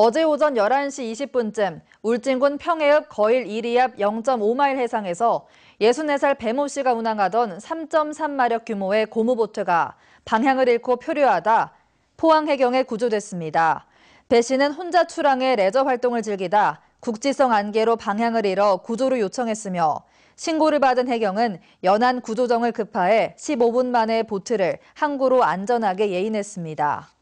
어제 오전 11시 20분쯤 울진군 평해읍 거일 1리 앞 0.5마일 해상에서 64살 배모 씨가 운항하던 3.3마력 규모의 고무보트가 방향을 잃고 표류하다 포항 해경에 구조됐습니다. 배 씨는 혼자 출항해 레저 활동을 즐기다 국지성 안개로 방향을 잃어 구조를 요청했으며 신고를 받은 해경은 연안 구조정을 급파해 15분 만에 보트를 항구로 안전하게 예인했습니다.